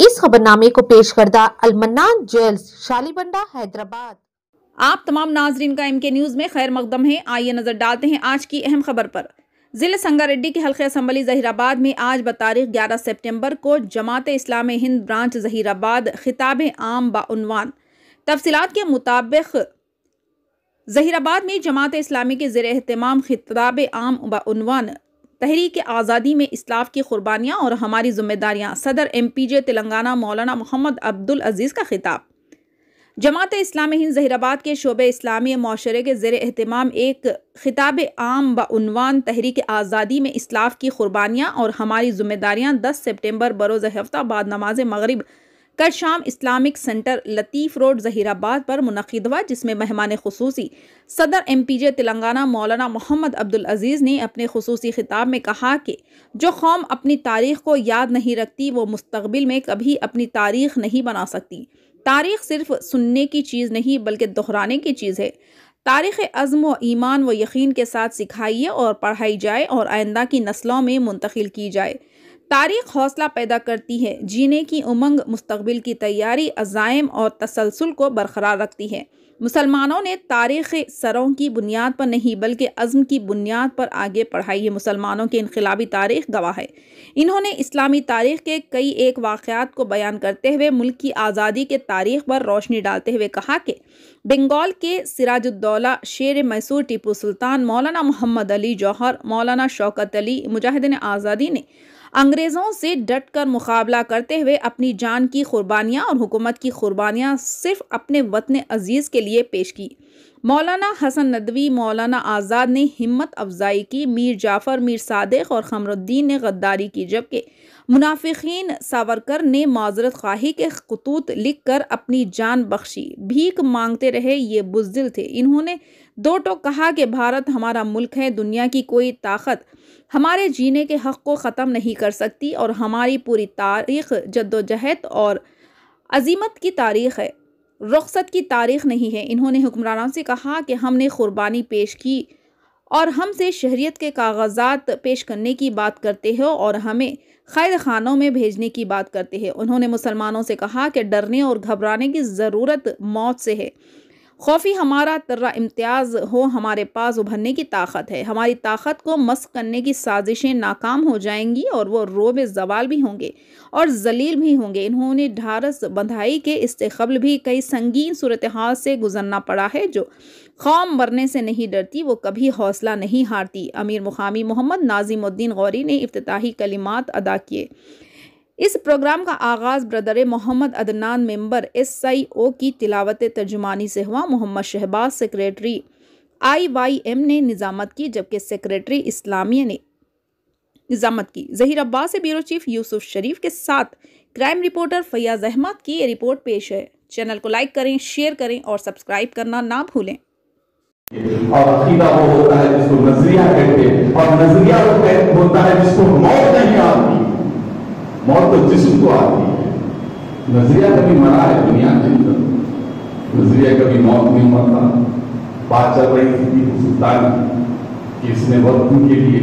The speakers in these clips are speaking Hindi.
इस खबरनामे को पेश करदा अलमन्ना ज्वेल्स शालीबंडा हैदराबाद आप तमाम नाजरीन का एम के न्यूज़ में खैर मकदम है आइए नज़र डालते हैं आज की अहम खबर पर ज़िले संगारेड्डी के हल्के असम्बली जहीराबाद में आज बतारीख 11 सितंबर को जमात इस्लाम हिंद ब्रांच जहीराबाद खिताब आम बानवान तफसीत के मुताबिक जहीराबाद में जमात इस्लामी के जेरमाम अहतमाम खिताब आम बानवान तहरीक आज़ादी में इसलाफ की कुर्बानियाँ और हमारी जिम्मेदारियाँ सदर एम पी जे तेलंगाना मौलाना मोहम्मद अब्दुल अजीज़ का खिताब जमात इस्लाम हिंद जहराबाद के शोब इस्लामी माशरे के जेर अहतमाम एक खिताब आम बनवान तहरीक आज़ादी में इसलाफ की कुर्बानियाँ और हमारी जिम्मेदारियाँ दस सेप्टेम्बर बरोज़ हफ्ता बाद नमाज मगरब कल शाम Islamic centre Latif road Zaheerabad पर मुनद हुआ जिसमें मेहमान खसूसी सदर एम पी जे तेलंगाना मौलाना मोहम्मद अब्दुल अज़ीज़ ने अपने खसूसी खिताब में कहा कि जो कौम अपनी तारीख को याद नहीं रखती वो मुस्तबिल में कभी अपनी तारीख नहीं बना सकती तारीख सिर्फ सुनने की चीज़ नहीं बल्कि दोहराने की चीज़ है तारीख अज़म व ईमान व यकीन के साथ सिखाइए और पढ़ाई जाए और आइंदा की नस्लों में मुंतकिल की जाए तारीख हौसला पैदा करती है जीने की उमंग मुस्तबिल की तैयारी अजायम और तसलसल को बरकरार रखती है मुसलमानों ने तारीख़ सरों की बुनियाद पर नहीं बल्कि अज़म की बुनियाद पर आगे पढ़ाई है मुसलमानों के इनकलाबी तारीख गवाह है इन्होंने इस्लामी तारीख के कई एक वाक़ात को बयान करते हुए मुल्क की आज़ादी के तारीख पर रोशनी डालते हुए कहा कि बंगाल के सिराजुद्दौला शेर मैसूर टीपू सुल्तान मौलाना मोहम्मद अली जौहर मौलाना शौकत अली मुजाहिदिन आज़ादी ने अंग्रेज़ों से डट कर मुकाबला करते हुए अपनी जान की कुरबानियाँ और हुकूमत की कुरबानियाँ सिर्फ अपने वतन अजीज़ के लिए पेश की मौलाना हसन नदवी मौलाना आज़ाद ने हिम्मत अफजाई की मीर जाफ़र मीर सदक और खमरुद्दीन ने गद्दारी की जबकि मुनाफिकीन सावरकर ने माजरत खाही के खतूत लिख कर अपनी जान बख्शी भीख मांगते रहे ये बुजदिल थे इन्होंने दो टोक कहा कि भारत हमारा मुल्क है दुनिया की कोई ताकत हमारे जीने के हक़ को ख़त्म नहीं कर सकती और हमारी पूरी तारीख जद्दोजहद और अजीमत की तारीख है रुखसत की तारीख नहीं है इन्होंने हुक्मरानों से कहा कि हमने क़ुरबानी पेश की और हमसे शहरीत के कागजात पेश करने की बात करते हो और हमें खैर खानों में भेजने की बात करते हैं उन्होंने मुसलमानों से कहा कि डरने और घबराने की ज़रूरत मौत से है खौफी हमारा तर्रा इम्तियाज़ हो हमारे पास उभरने की ताकत है हमारी ताकत को मस्क करने की साजिशें नाकाम हो जाएंगी और वो रोब जवाल भी होंगे और जलील भी होंगे इन्होंने ढारस बंधाई के इससे कबल भी कई संगीन सूरत हाल से गुजरना पड़ा है जो कौम मरने से नहीं डरती वो कभी हौसला नहीं हारती अमीर मुकामी मोहम्मद नाजिमुद्दीन गौरी ने अफ्ताही कलिमात अदा किए इस प्रोग्राम का आगाज़ brother Mohammad Adnan member SIO की तिलावत तर्जुमानी से हुआ Mohammad Shahbaz secretary I Y M ने निज़ामत की जबकि सेक्रेटरी इस्लामिया ने निज़ामत की जहीर अब्बास ब्यूरो चीफ यूसुफ शरीफ के साथ क्राइम रिपोर्टर फैयाज अहमद की ये रिपोर्ट पेश है चैनल को लाइक करें शेयर करें और सब्सक्राइब करना ना भूलें और अकीदा वो होता है जिसको नजरिया कहते हैं और नजरिया वो होता है जिसको मौत नहीं आती मौत तो जिसम को आती है नजरिया कभी मरा है दुनिया के अंदर नजरिया कभी मौत नहीं मरता बात चल रही थी टीपू सुल्तान कि इसने वक्त के लिए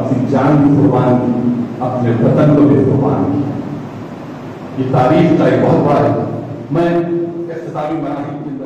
अपनी जान भी कुर्बान की अपने वतन को भी कुर्बान किया ये तारीफ का एक बहुत बड़ा है मैं इख्तामी मराहल